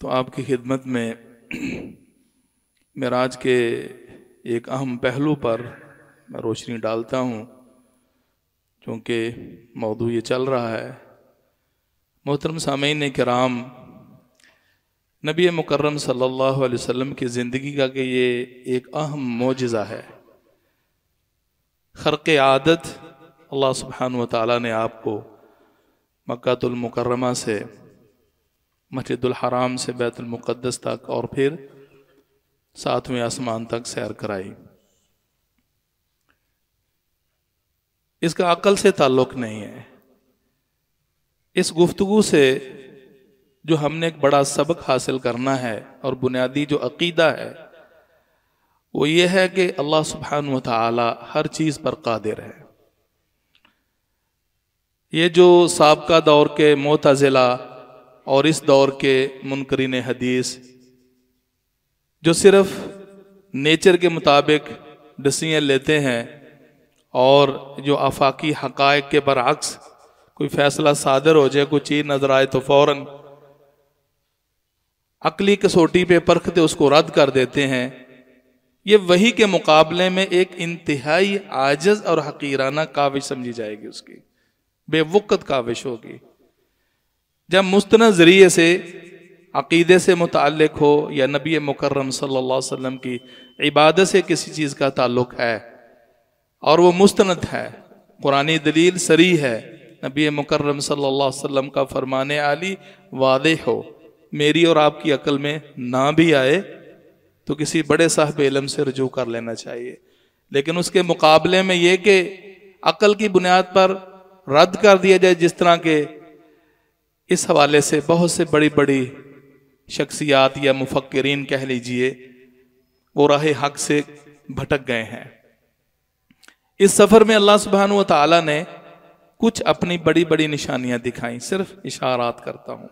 तो आपकी खिदमत में मराज के एक अहम पहलू पर मैं रोशनी डालता हूँ क्योंकि मौदू ये चल रहा है मोहतरम सामीन राम नबी मुकर्रम सल्लल्लाहु अलैहि वसल्लम की ज़िंदगी का कि ये एक अहम मोजज़ा है खरक़ आदत अल्लाह सुबहान व को ने आपको मक्तुलमकरमा से मस्जिद हराम से बैतुलमक़दस तक और फिर सातवें आसमान तक सैर कराई इसका अकल से ताल्लुक नहीं है इस गुफ्तु से जो हमने एक बड़ा सबक हासिल करना है और बुनियादी जो अकीदा है वो ये है कि अल्लाह सुबहान वाली हर चीज़ पर कादिर है ये जो सबका दौर के मोतज़िला और इस दौर के मुनकरीन हदीस जो सिर्फ नेचर के मुताबिक डिसीजन लेते हैं और जो आफाकी हकायक के बरक्स कोई फैसला सादर हो जाए कोई चीज़ नज़र आए तो फ़ौर अकली कसोटी पे परखते उसको रद्द कर देते हैं ये वही के मुकाबले में एक इंतहाई आजज और हकीराना काविश समझी जाएगी उसकी बेवक़त काविश होगी जब मुस्तन ज़रिए से अक़ीदे से मुतक़ हो या नबी मुकर्रम सल्लल्लाहु अलैहि वसल्लम की इबादत से किसी चीज़ का ताल्लुक है और वो मुस्ंद है कुरानी दलील सरी है नबी मुकर्रम सल्लल्लाहु अलैहि वसल्लम का फरमाने आली वादे हो मेरी और आपकी अकल में ना भी आए तो किसी बड़े साहब इलम से रजू कर लेना चाहिए लेकिन उसके मुकाबले में ये कि अकल की बुनियाद पर रद्द कर दिया जाए जिस तरह के इस हवाले से बहुत से बड़ी बड़ी शख्सियात या मुफक्रीन कह लीजिए वो राह हक से भटक गए हैं इस सफ़र में अल्लाह सुबहान तला ने कुछ अपनी बड़ी बड़ी निशानियां दिखाई सिर्फ इशारात करता हूं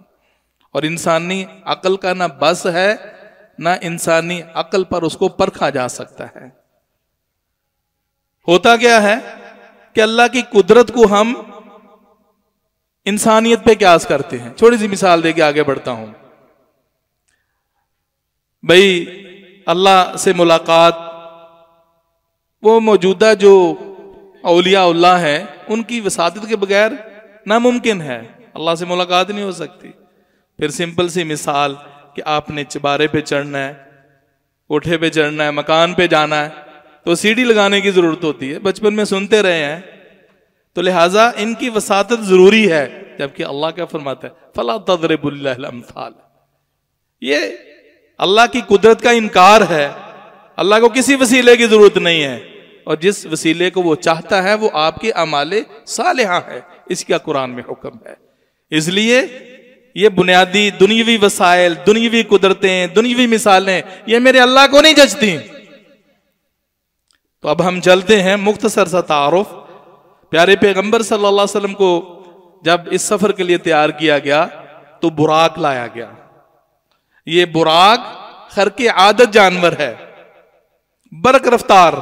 और इंसानी अकल का ना बस है ना इंसानी अकल पर उसको परखा जा सकता है होता क्या है कि अल्लाह की कुदरत को हम इंसानियत पे क्या करते हैं छोटी सी मिसाल दे के आगे बढ़ता हूं भाई अल्लाह से मुलाकात वो मौजूदा जो अलिया उल्लाह है उनकी वसादत के बगैर नामुमकिन है अल्लाह से मुलाकात नहीं हो सकती फिर सिंपल सी मिसाल कि आपने चबारे पे चढ़ना है कोठे पे चढ़ना है मकान पे जाना है तो सीढ़ी लगाने की ज़रूरत होती है बचपन में सुनते रहे हैं तो लिहाजा इनकी वसात जरूरी है जबकि अल्लाह क्या फरमाता है फला तदरबुल्लामथाल ये अल्लाह की कुदरत का इनकार है अल्लाह को किसी वसीले की जरूरत नहीं है और जिस वसीले को वो चाहता है वो आपके अमाले सालहा है इसका कुरान में हुक्म है इसलिए ये बुनियादी दुनियावी वसाइल दुनियावी कुदरतें दुनियावी मिसालें ये मेरे अल्लाह को नहीं जचती तो अब हम चलते हैं मुख्तसर सा तारफ़ प्यारे पैगंबर सल्लल्लाहु अलैहि वसल्लम को जब इस सफर के लिए तैयार किया गया तो बुराक लाया गया ये बुराक खर के आदत जानवर है बरक रफ्तार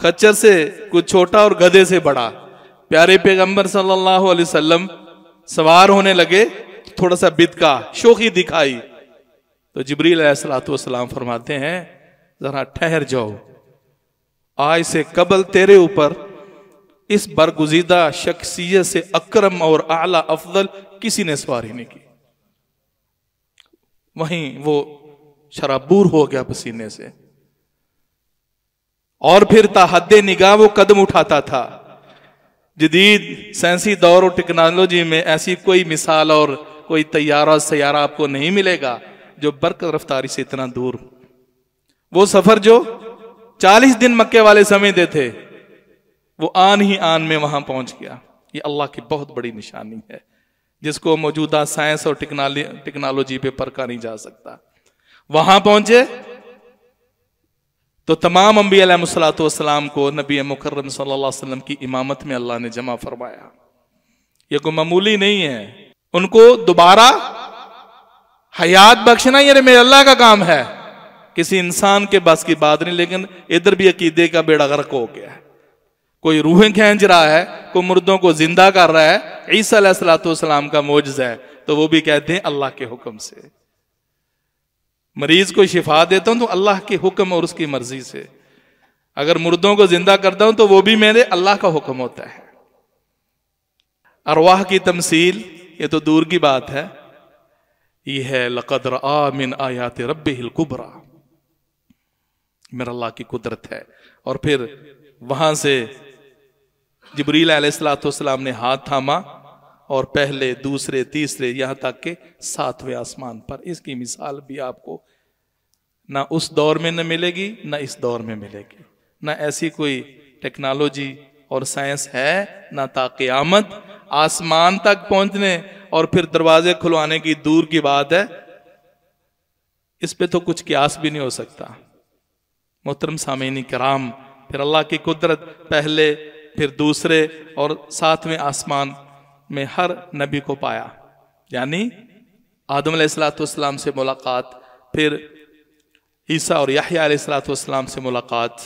खच्चर से कुछ छोटा और गधे से बड़ा प्यारे पैगंबर सल्लल्लाहु अलैहि वसल्लम सवार होने लगे तो थोड़ा सा बिदका शोखी दिखाई तो जबरी सलाम फरमाते हैं जरा ठहर जाओ आज से कबल तेरे ऊपर इस बरगुजीदा शख्सियत से अक्रम और आला अफजल किसी ने सवारी नहीं की वहीं वो शराबूर हो गया पसीने से और फिर ताहद निगाह वो कदम उठाता था जदीद साइंसी दौर और टेक्नोलॉजी में ऐसी कोई मिसाल और कोई तैयारा सयारा आपको नहीं मिलेगा जो बर्क रफ्तारी से इतना दूर वो सफर जो 40 दिन मक्के वाले समय दे थे वो आन ही आन में वहां पहुंच गया ये अल्लाह की बहुत बड़ी निशानी है जिसको मौजूदा साइंस और टेक्नोलॉजी पे परखा नहीं जा सकता वहां पहुंचे तो तमाम अम्बी अलमसलाम को नबी मुकर्रम वसल्लम की इमामत में अल्लाह ने जमा फरमाया ये कोई मामूली नहीं है उनको दोबारा हयात बख्शना ये मेरे अल्लाह का काम है किसी इंसान के बस की बात नहीं लेकिन इधर भी अकीदे का बेड़ा गर्क हो गया है कोई रूहें खेच रहा है कोई मुर्दों को जिंदा कर रहा है ईसा सलातम का मोज है तो वो भी कहते हैं अल्लाह के हुक्म से मरीज को शिफा देता हूं तो अल्लाह के हुक्म और उसकी मर्जी से अगर मुर्दों को जिंदा करता हूं तो वो भी मेरे अल्लाह का हुक्म होता है अरवाह की तमसील ये तो दूर की बात है ये है लकदर आमिन आयात रब हिलकुबरा मेरा अल्लाह की कुदरत है और फिर वहां से जबरील अलैहिस्सलाम ने हाथ थामा और पहले दूसरे तीसरे यहाँ तक के सातवें आसमान पर इसकी मिसाल भी आपको ना उस दौर में न मिलेगी ना इस दौर में मिलेगी ना ऐसी कोई टेक्नोलॉजी और साइंस है ना आमद आसमान तक पहुंचने और फिर दरवाजे खुलवाने की दूर की बात है इस पे तो कुछ क्यास भी नहीं हो सकता मोहतरम सामिनी कराम फिर अल्लाह की कुदरत पहले फिर दूसरे और सातवें आसमान में हर नबी को पाया यानी आदम सलाम से मुलाकात फिर ईसा और याहिया सलाम से मुलाकात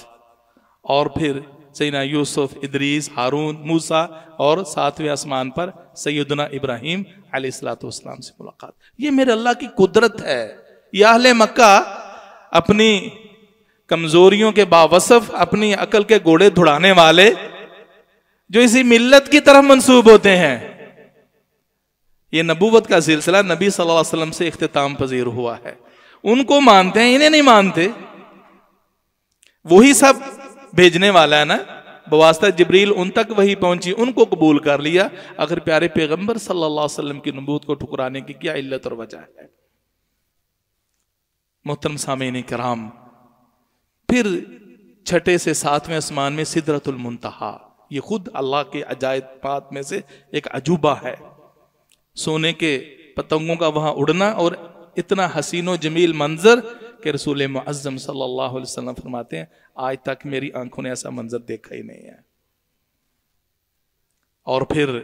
और फिर सैना यूसुफ इदरीस हारून मूसा और सातवें आसमान पर सैदना इब्राहिम सलाम से मुलाकात ये मेरे अल्लाह की कुदरत है यह मक्का अपनी कमजोरियों के बावसफ अपनी अकल के घोड़े धुड़ाने वाले जो इसी मिल्लत की तरफ मंसूब होते हैं ये नबूवत का सिलसिला नबी सल्लल्लाहु अलैहि वसल्लम से इख्तिताम पजीर हुआ है उनको मानते हैं इन्हें नहीं मानते वही सब भेजने वाला है ना बवास्ता जबरील उन तक वही पहुंची उनको कबूल कर लिया अगर प्यारे पैगंबर सल्लल्लाहु अलैहि वसल्लम की नबूत को ठुकराने की क्या इल्लत और वजह है मोहतरम सामीन कराम फिर छठे से सातवें आसमान में सिदरतुल मुंतहा ये खुद अल्लाह के अजायबात में से एक अजूबा है सोने के पतंगों का वहां उड़ना और इतना हसीनो जमील मंजर के रसूल मज़म सल्लल्लाहु अलैहि वसल्लम फरमाते हैं आज तक मेरी आंखों ने ऐसा मंजर देखा ही नहीं है और फिर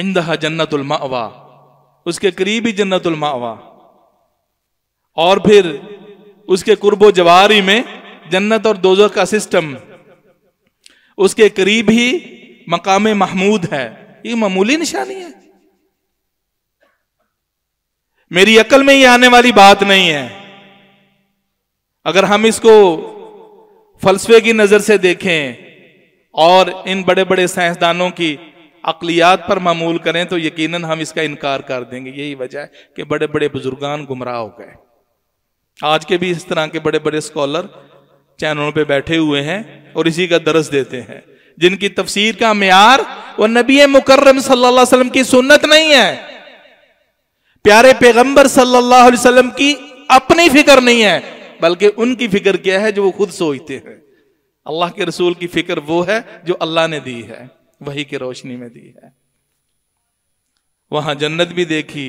इंदहा जन्नतुलमावा उसके करीब ही जन्नतुलमावा और फिर उसके कुर्बो जवारी में जन्नत और दोजो का सिस्टम उसके करीब ही मकाम महमूद है ये मामूली निशानी है मेरी अकल में ये आने वाली बात नहीं है अगर हम इसको फलसफे की नजर से देखें और इन बड़े बड़े साइंसदानों की अकलियात पर मामूल करें तो यकीनन हम इसका इनकार कर देंगे यही वजह है कि बड़े बड़े बुजुर्गान गुमराह हो गए आज के भी इस तरह के बड़े बड़े स्कॉलर चैनलों पे बैठे हुए हैं और इसी का दरस देते हैं जिनकी तफसीर का मैार वो नबी मुकर्रम सल्लल्लाहु अलैहि वसल्लम की सुन्नत नहीं है प्यारे पैगंबर सल्लल्लाहु अलैहि वसल्लम की अपनी फिक्र नहीं है बल्कि उनकी फिक्र क्या है जो वो खुद सोचते हैं अल्लाह के रसूल की फिक्र वो है जो अल्लाह ने दी है वही की रोशनी में दी है वहां जन्नत भी देखी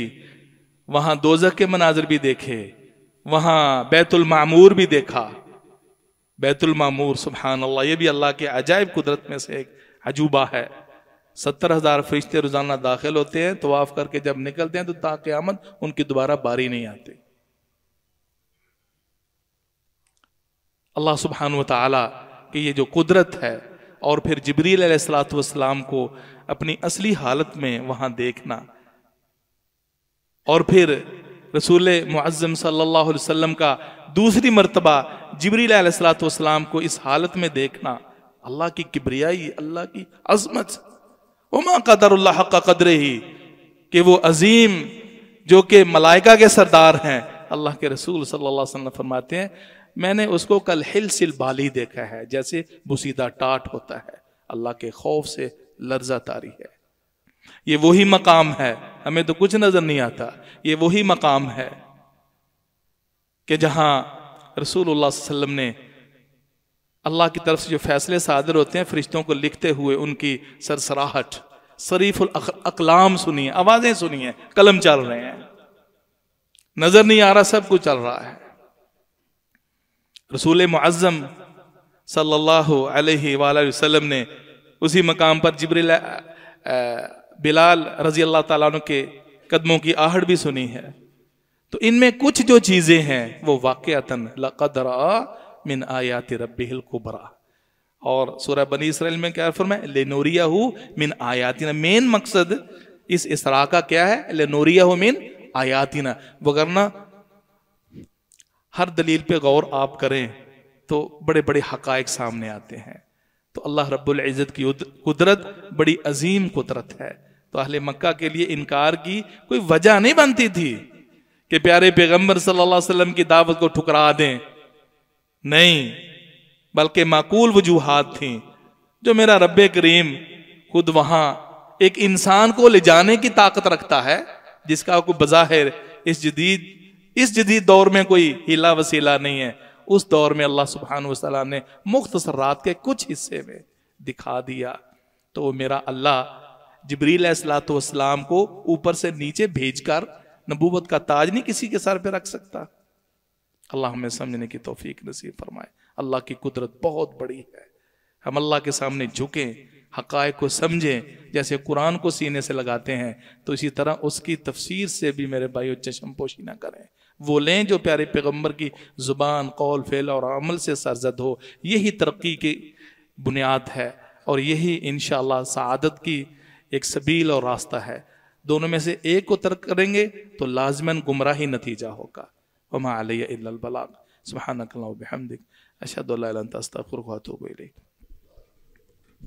वहां दोजक के मनाजर भी देखे वहां बैतुल मामूर भी देखा मामूर सुबहान अल्लाह ये भी अल्लाह के अजायब कुदरत में से एक अजूबा है सत्तर हज़ार फरिश्ते रोज़ाना दाखिल होते हैं तवाफ़ करके जब निकलते हैं तो आमद उनकी दोबारा बारी नहीं आती अल्लाह सुबहान ताला की ये जो कुदरत है और फिर जबरील सलाम को अपनी असली हालत में वहां देखना और फिर रसूल मुआज़म अलैहि वसल्लम का दूसरी मरतबा जबरीसलाम को इस हालत में देखना अल्लाह की किबरियाई अल्लाह की अजमत उमा कदर का कदर ही कि वो अजीम जो कि मलाइका के सरदार हैं अल्लाह के रसूल सल्लल्लाहु अलैहि वसल्लम फरमाते हैं मैंने उसको कल हिल सिल बाली देखा है जैसे बुसीदा टाट होता है अल्लाह के खौफ से लर्जा तारी है ये वही मकाम है हमें तो कुछ नजर नहीं आता ये वही मकाम है कि जहां रसूल वसम ने अल्लाह की तरफ से जो फैसले सादर होते हैं फरिश्तों को लिखते हुए उनकी सरसराहट शरीफ अकलाम सुनी है आवाज़ें सुनी है कलम चल रहे हैं नज़र नहीं आ रहा सब कुछ चल रहा है रसूल मुआज़म सल्लल्लाहु ने उसी मकाम पर जबरी बिलाल रजी अल्लाह तला के कदमों की आहट भी सुनी है तो इनमें कुछ जो चीज़ें हैं वो वाक़ता लकदरा मिन आयात रबिल कुबरा और सूरह बनी इसराइल में क्या फरमाए लेनोरिया हु मिन आयातिना मेन मकसद इस इसरा का क्या है लेनोरिया हु मिन आयातिना वगरना हर दलील पे गौर आप करें तो बड़े बड़े हकायक सामने आते हैं तो अल्लाह रब्बुल इज़्ज़त की कुदरत बड़ी अजीम कुदरत है तो अहले मक्का के लिए इनकार की कोई वजह नहीं बनती थी कि प्यारे पैगंबर सल्लल्लाहु अलैहि वसल्लम की दावत को ठुकरा दें नहीं बल्कि माकूल वजूहत थी जो मेरा रब करीम खुद वहां एक इंसान को ले जाने की ताकत रखता है जिसका कोई बज़ाहिर इस जदीद इस जदीद दौर में कोई हिला वसीला नहीं है उस दौर में अल्लाह सुबहान वसला ने रात के कुछ हिस्से में दिखा दिया तो मेरा अल्लाह जबरील सलातम को ऊपर से नीचे भेजकर नबूबत का ताज नहीं किसी के सर पे रख सकता अल्लाह हमें समझने की तोफीक नसीब फरमाए अल्लाह की कुदरत बहुत बड़ी है हम अल्लाह के सामने झुकें हक को समझें जैसे कुरान को सीने से लगाते हैं तो इसी तरह उसकी तफसीर से भी मेरे भाई चशम पोशी ना करें वो लें जो प्यारे पैगम्बर की ज़ुबान कौल फैल और अमल से सरजद हो यही तरक्की की बुनियाद है और यही इन शादत की एक सबील और रास्ता है दोनों में से एक को तर्क करेंगे तो लाजमन गुमराही नतीजा होगा वमा अलैया इल्लल बलाग सुभानक अल्लाह बिहमदिक अशहदु अल्ला इलाहा अंत व अतूबु इलैक